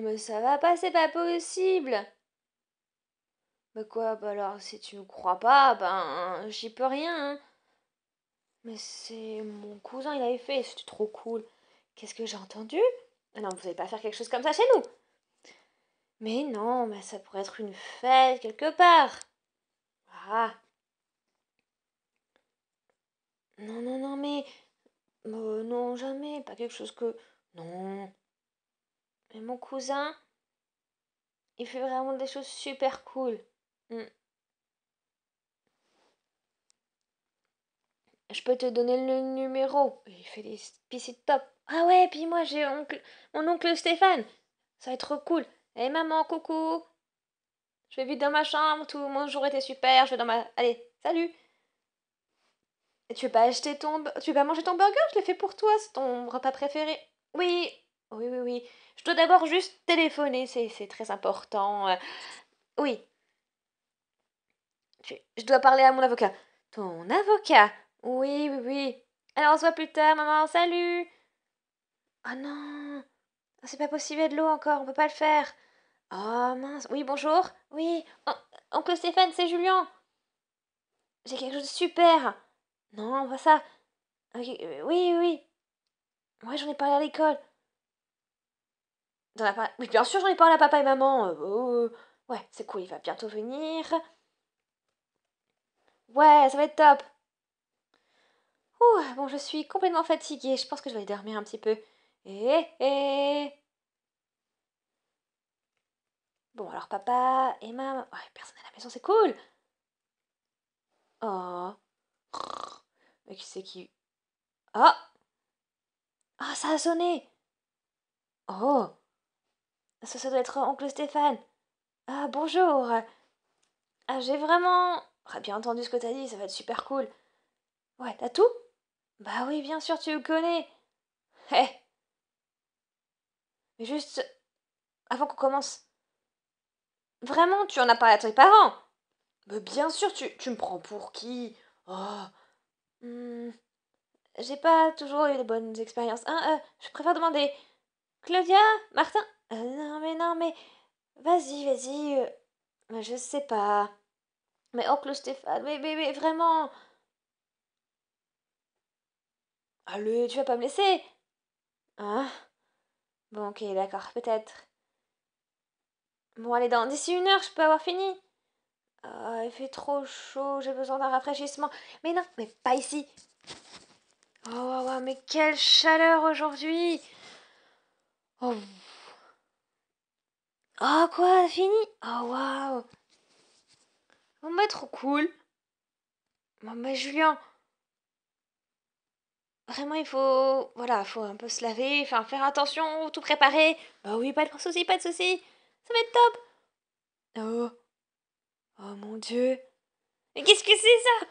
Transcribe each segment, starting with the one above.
mais ça va pas, c'est pas possible. Bah quoi, bah alors si tu me crois pas, ben j'y peux rien. Hein. Mais c'est mon cousin, il avait fait, c'était trop cool. Qu'est-ce que j'ai entendu ah Non, vous allez pas faire quelque chose comme ça chez nous. Mais non, mais ça pourrait être une fête quelque part. Ah. Non, non, non, mais... Euh, non, jamais, pas quelque chose que... Non, mais mon cousin, il fait vraiment des choses super cool. Hmm. Je peux te donner le numéro. Il fait des piscines top. Ah ouais, puis moi j'ai oncle... mon oncle Stéphane. Ça va être trop cool. Hé eh, maman, coucou. Je vais vite dans ma chambre, tout mon jour était super. Je vais dans ma. Allez, salut. Et tu veux pas acheter ton. Tu veux pas manger ton burger Je l'ai fait pour toi, c'est ton repas préféré. Oui, oui, oui, oui. Je dois d'abord juste téléphoner, c'est très important. Euh. Oui, je dois parler à mon avocat. Ton avocat Oui, oui, oui. Alors, on se voit plus tard, maman, salut Oh non ah, C'est pas possible, il de l'eau encore, on peut pas le faire. Oh mince, oui, bonjour Oui, oncle Stéphane, c'est Julien J'ai quelque chose de super Non, va ça euh, Oui, oui, oui. Ouais, j'en ai parlé à l'école. Oui, bien sûr, j'en ai parlé à papa et maman. Euh, oh, ouais, c'est cool, il va bientôt venir. Ouais, ça va être top. bon, je suis complètement fatiguée. Je pense que je vais aller dormir un petit peu. Eh, eh. Bon, alors papa et maman. Ouais, personne à la maison, c'est cool. Oh. Mais qui c'est qui. oh, ah, ça a sonné. Oh. Ça, ça doit être oncle Stéphane. Ah, bonjour. Ah, j'ai vraiment. Ah, bien entendu ce que t'as dit, ça va être super cool. Ouais, t'as tout Bah oui, bien sûr, tu le connais. Hé Mais juste. Avant qu'on commence. Vraiment, tu en as parlé à tes parents Mais bien sûr, tu, tu me prends pour qui Oh. Hmm. J'ai pas toujours eu de bonnes expériences. Hein, euh, je préfère demander. Claudia Martin euh, Non, mais non, mais. Vas-y, vas-y. Euh, je sais pas. Mais oncle Stéphane, mais, mais, vraiment. Allez, ah, tu vas pas me laisser Hein Bon, ok, d'accord, peut-être. Bon, allez, dans d'ici une heure, je peux avoir fini. Ah, il fait trop chaud, j'ai besoin d'un rafraîchissement. Mais non, mais pas ici. Oh, mais quelle chaleur aujourd'hui Oh. Ah, quoi, fini Oh waouh Oh trop cool Maman, Julien Vraiment il faut... Voilà, faut un peu se laver, enfin faire attention, tout préparer. Bah oui, pas de soucis, pas de soucis. Ça va être top Oh Oh mon dieu Mais qu'est-ce que c'est ça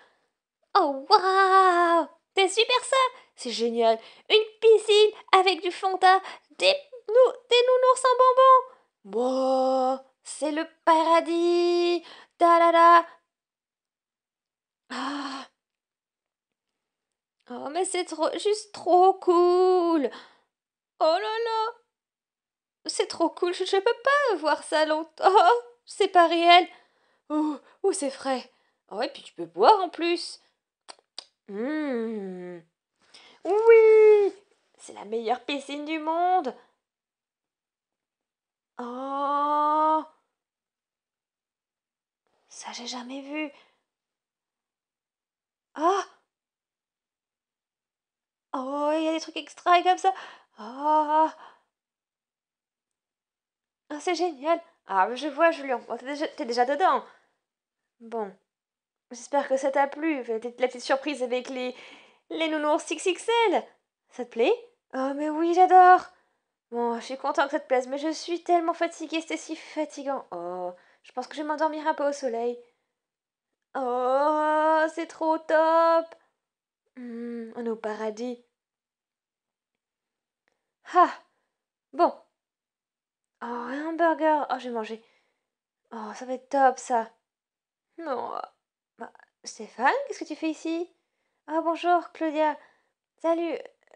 Oh waouh t'es super ça C'est génial Une piscine avec du Fanta, des nous, des nounours sans bonbon Bon, c'est le paradis Da la ah. Oh, mais c'est trop, juste trop cool Oh là là C'est trop cool, je peux pas voir ça longtemps oh, oh C'est pas réel Oh, c'est frais Oh, et puis tu peux boire en plus mmh. Oui C'est la meilleure piscine du monde Oh Ça, j'ai jamais vu. Oh Oh, il y a des trucs extra comme ça. Oh Ah, c'est génial. Ah, je vois, Julien. T'es déjà, déjà dedans. Bon. J'espère que ça t'a plu. La petite surprise avec les, les nounours XXL. Ça te plaît Oh, mais oui, j'adore Bon, je suis contente que cette place, mais je suis tellement fatiguée, c'était si fatigant. Oh, je pense que je vais m'endormir un peu au soleil. Oh, c'est trop top hmm, On est au paradis. Ah Bon. Oh, un burger Oh, j'ai mangé. Oh, ça va être top, ça. Non. Bah, Stéphane, qu'est-ce que tu fais ici Ah, oh, bonjour, Claudia. Salut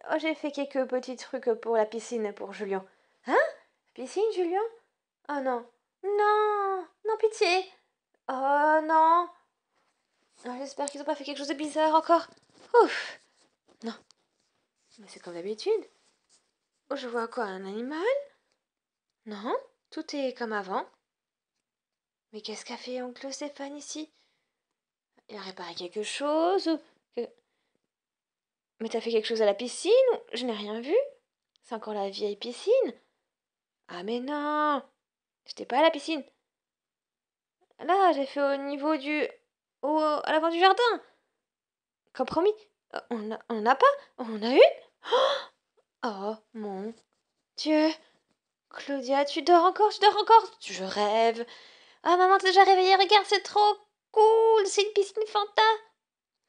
Oh, j'ai fait quelques petits trucs pour la piscine pour Julien. Hein Piscine, Julien Oh non. Non Non, pitié Oh non oh, J'espère qu'ils n'ont pas fait quelque chose de bizarre encore. Ouf Non. Mais c'est comme d'habitude. Oh, je vois quoi Un animal Non, tout est comme avant. Mais qu'est-ce qu'a fait oncle Stéphane ici Il a réparé quelque chose ou... Mais t'as fait quelque chose à la piscine Je n'ai rien vu. C'est encore la vieille piscine. Ah mais non J'étais pas à la piscine. Là, j'ai fait au niveau du... Au... à l'avant du jardin. Compromis. Euh, on n'a pas On a eu oh, mon Dieu Claudia, tu dors encore, Je dors encore Je rêve Ah maman, t'es déjà réveillée, regarde, c'est trop cool C'est une piscine Fanta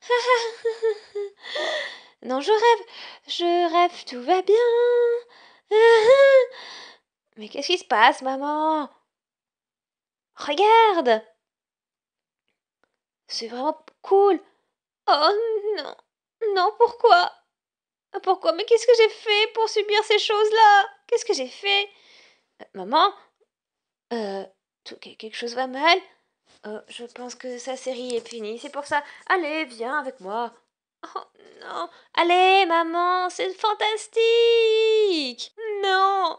Non, je rêve, je rêve, tout va bien. Uh-huh. Mais qu'est-ce qui se passe, maman Regarde C'est vraiment cool. Oh non, non, pourquoi Pourquoi Mais qu'est-ce que j'ai fait pour subir ces choses-là Qu'est-ce que j'ai fait euh, Maman Euh, quelque chose va mal euh, Je pense que sa série est finie, c'est pour ça. Allez, viens avec moi. Oh, Allez, maman, c'est fantastique. Non.